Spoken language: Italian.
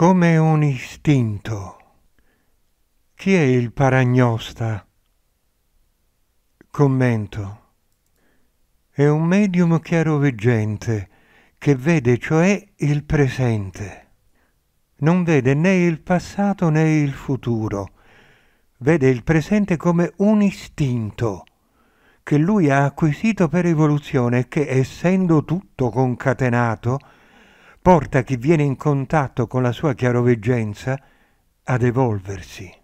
come un istinto. Chi è il paragnosta? Commento. È un medium chiaroveggente che vede cioè il presente. Non vede né il passato né il futuro. Vede il presente come un istinto che lui ha acquisito per evoluzione e che, essendo tutto concatenato, porta chi viene in contatto con la sua chiaroveggenza ad evolversi.